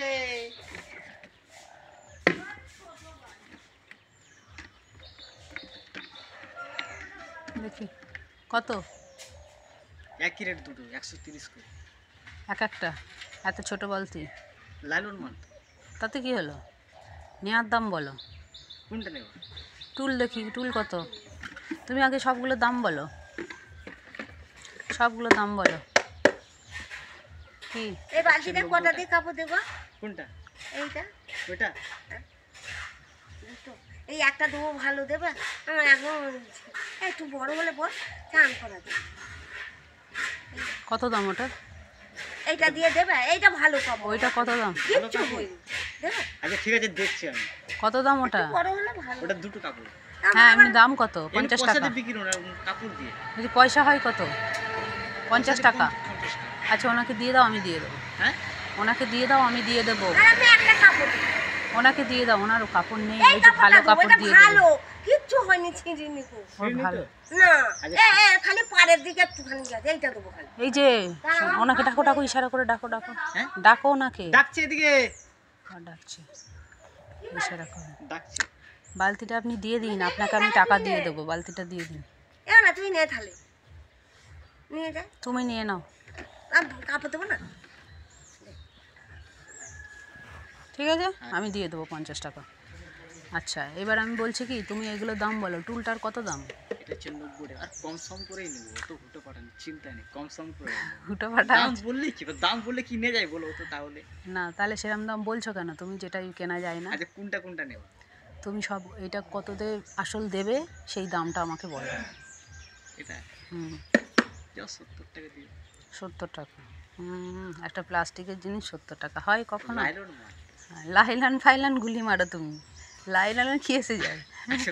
আছে দেখি কত একই রেট দুটো একশো তিরিশ করে এক একটা এত ছোট বলতি লালন মন তাতে কি হলো নেওয়ার দাম বলো কোনটা নেব টুল দেখি টুল কত তুমি আগে সবগুলো দাম বলো সবগুলো দাম বলো কি এই বালতিটা কটা দিয়ে কাপড় দেবো কোনটা এইটা ওটা এই একটা দেবো ভালো দেবে আমার এখন একটু বড় হলে পর চান করা দেবে কত দাম ওটা এইটা দিয়ে দেবে এইটা ভালো পাবো ওইটা কত দাম আচ্ছা ঠিক আছে দেখছি আমি কত দাম ওটা বড় হলে ভালো ওটা দুটো কাপড় হ্যাঁ এমনি দাম কত পঞ্চাশ টাকা কাপড় দিয়ে যদি পয়সা হয় কত পঞ্চাশ টাকা আচ্ছা ওনাকে দিয়ে দাও আমি দিয়ে দেবো হ্যাঁ ওনাকে দিয়ে দাও আমি দিয়ে দেব ওনাকে দিয়ে দাও ওনার কাপড় নেই এই যে ভালো কাপড় দিয়ে ভালো কিচ্ছু হয়নি ছিঁড়িনি ভালো না আচ্ছা। এ খালি পাড়ের দিকে একটুখানি এইটা দেবো খালি এই যে ওনাকে ডাকো ডাকো ইশারা করে ডাকো ডাকো হ্যাঁ? ডাকো ওনাকে ডাকছে এদিকে হ্যাঁ, ডাকছে ইশারা করে ডাকছে বালতিটা আপনি দিয়ে দিন আপনাকে আমি টাকা দিয়ে দেবো বালতিটা দিয়ে দিন না তুমি নিয়ে তাহলে নিয়ে যা তুমি নিয়ে নাও কাপড় দেবো না ঠিক আছে আচ্ছা। আমি দিয়ে দেবো পঞ্চাশ টাকা আচ্ছা এবার আমি বলছি কি তুমি এগুলো দাম বলো টুলটার কত দাম না তাহলে দাম বলছো কেন তুমি কেনা যায় না আচ্ছা, কোনটা কোনটা তুমি সব এটা আসল দেবে সেই দামটা আমাকে এটা হুম সত্তর টাকা হুম একটা প্লাস্টিকের জিনিস সত্তর টাকা হয় কখনো লাইলান ফাইলান গুলি মারো তুমি লাইলান কি এসে যায় আচ্ছা,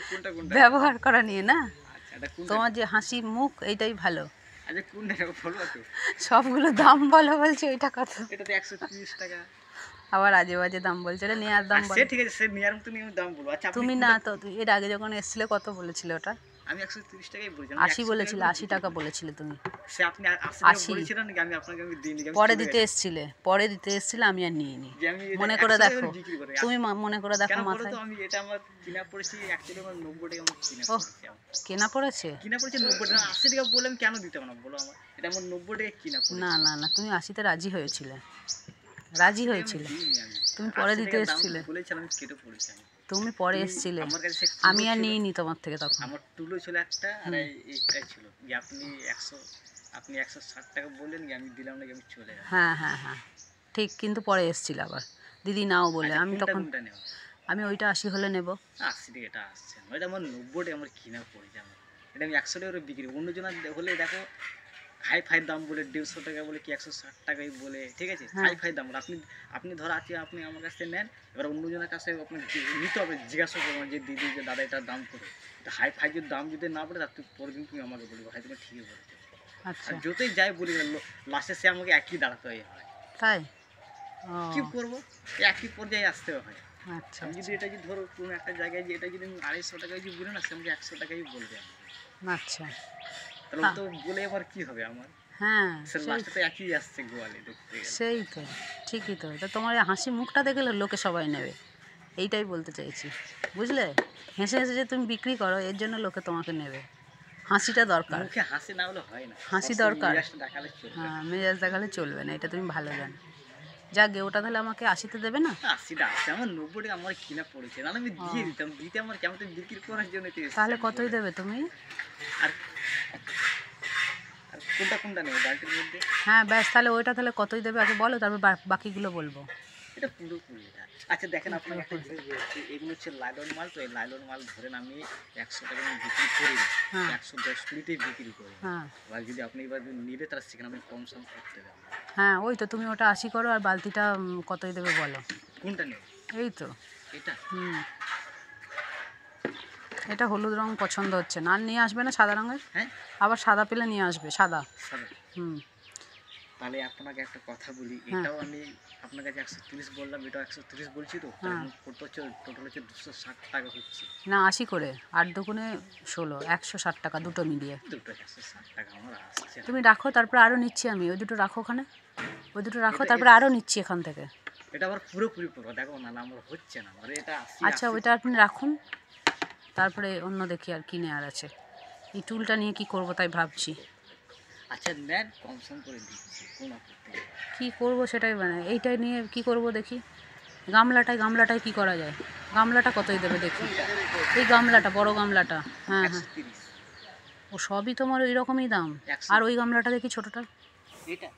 ব্যবহার করা নিয়ে না আচ্ছা, তোমার যে হাসি মুখ এইটাই ভালো আচ্ছা, সবগুলো দাম বলো বলছে ওইটা কত টাকা আবার আজে বাজে দাম বলছে এটা নেয়ার দাম ঠিক আছে তুমি দাম তুমি না তো এর আগে যখন এসেছিলে কত বলেছিল ওটা আমি 130 টাকাই বলেছিলাম 80 80 টাকা বলেছিলে তুমি সে আপনি 80 বলেছিলেন নাকি আমি আপনাকে আমি পরে দিতে এসেছিলে পরে দিতে এসেছিলে আমি আর নিয়ে নি মনে করে দেখো তুমি মনে করে দেখো মাথায় আমি এটা আমার কিনা পড়েছি 90 টাকা কিনা পড়েছে কেনা পড়েছে কিনা পড়েছে 90 টাকা 80 টাকা বললাম কেন দিতে না বলো আমার এটা আমার 90 টাকা কিনা পড়েছে না না না তুমি 80 তে রাজি হয়েছিলে রাজি হয়েছিলে তুমি পরে দিতে এসেছিলে তুমি পরে এসেছিলে আমি আর নিয়ে নি তোমার থেকে তখন আমার টুলো ছিল একটা আর এইটা ছিল যে আপনি একশো আপনি একশো ষাট টাকা বললেন যে আমি দিলাম নাকি আমি চলে হ্যাঁ হ্যাঁ হ্যাঁ ঠিক কিন্তু পরে এসেছিল আবার দিদি নাও বলে আচ্ছা, আমি তখন আমি ওইটা আশি হলে নেব আশি থেকে এটা আসছে ওইটা আমার টাকা আমার কিনা পড়ে যাবে এটা আমি একশো টাকা বিক্রি অন্যজনের হলে দেখো হাই ফাই দাম বলে দেড়শো টাকা বলে কি একশো ষাট টাকাই বলে ঠিক আছে হাই হ্যাঁ। ফাই দাম আপনি আপনি ধর আজকে আপনি আমার কাছ থেকে নেন এবার অন্যজনের কাছে আপনি নিতে হবে জিজ্ঞাসা করবেন যে দিদি যে দাদা এটার দাম কত হাই ফাই যদি দাম যদি না পড়ে তার পরের দিন তুমি আমাকে বলবে ভাই তুমি ঠিকই বলছো আচ্ছা। আর যতই যাই বলি লাস্টে সে আমাকে একই দাঁড়াতে হয় তাই কি করবো একই পর্যায়ে আসতে হয় আচ্ছা আমি যদি আচ্ছা। এটা যদি ধরো কোনো একটা জায়গায় যে এটা যদি আড়াইশো টাকায় যদি বলি না সে আমাকে একশো টাকাই বলবে আচ্ছা হ্যাঁ, হ্যাঁ সেই তো ঠিকই তো তা তোমার হাসি মুখটা দেখলে লোকে সবাই নেবে এইটাই বলতে চাইছি বুঝলে হেসে হেসে যে তুমি বিক্রি করো এর জন্য লোকে তোমাকে নেবে হাসিটা দরকার হাসি না হলে হয় না হাসি দরকার হ্যাঁ মেজাজ দেখালে চলবে না এটা তুমি ভালো জানো যাকে ওটা তাহলে আমাকে আশিতে দেবে না আশিটা আসছে আমার নব্বই টাকা আমার কিনা পড়েছে নাহলে আমি দিয়ে দিতাম দিতে আমার কেমন বিক্রি করার জন্য তাহলে কতই দেবে তুমি আর কোনটা কোনটা নেবে মধ্যে হ্যাঁ ব্যাস তাহলে ওইটা তাহলে কতই দেবে আগে বলো তারপর বাকিগুলো বলবো এটা পুরো আচ্ছা দেখেন এগুলো হচ্ছে মাল তো এই লাইলন মাল আমি একশো টাকা বিক্রি করি হ্যাঁ। একশো দশ বিক্রি করি হ্যাঁ। যদি আপনি এবার তাহলে সেখানে কম হ্যাঁ ওই তো তুমি ওটা আশি করো আর বালতিটা কতই দেবে বলো কোনটা নেবে এই তো এটা হুম এটা হলুদ রং পছন্দ হচ্ছে না আর নিয়ে আসবে না সাদা রঙের হ্যাঁ। আবার সাদা পেলে নিয়ে আসবে সাদা হুম তাহলে আপনাকে একটা কথা বলি হ্যাঁ। এটাও আমি আপনার কাছে একশো তিরিশ বললাম এটাও একশো তিরিশ বলছি তো কত হ্যাঁ। হচ্ছে টোটাল হচ্ছে দুশো ষাট টাকা হচ্ছে না আশি করে আট দুগুণে ষোলো একশো ষাট টাকা দুটো মিলিয়ে দুটো একশো ষাট টাকা আমার আসছে তুমি রাখো তারপরে আরও নিচ্ছি আমি ওই দুটো রাখো ওখানে ওই দুটো রাখো তারপরে আরও নিচ্ছি এখান থেকে এটা আবার পুরোপুরি পুরো দেখো না আমার হচ্ছে না আচ্ছা ওইটা আপনি রাখুন তারপরে অন্য দেখি আর কিনে আর আছে এই টুলটা নিয়ে কি করব তাই ভাবছি আচ্ছা ম্যাট কমসম করে দিচ্ছি কী করবো সেটাই মানে এইটাই নিয়ে কি করব দেখি গামলাটায় গামলাটায় কি করা যায় গামলাটা কতই দেবে দেখি এই গামলাটা বড় গামলাটা হ্যাঁ হ্যাঁ ও সবই তোমার ওই রকমই দাম আর ওই গামলাটা দেখি ছোটোটা এটা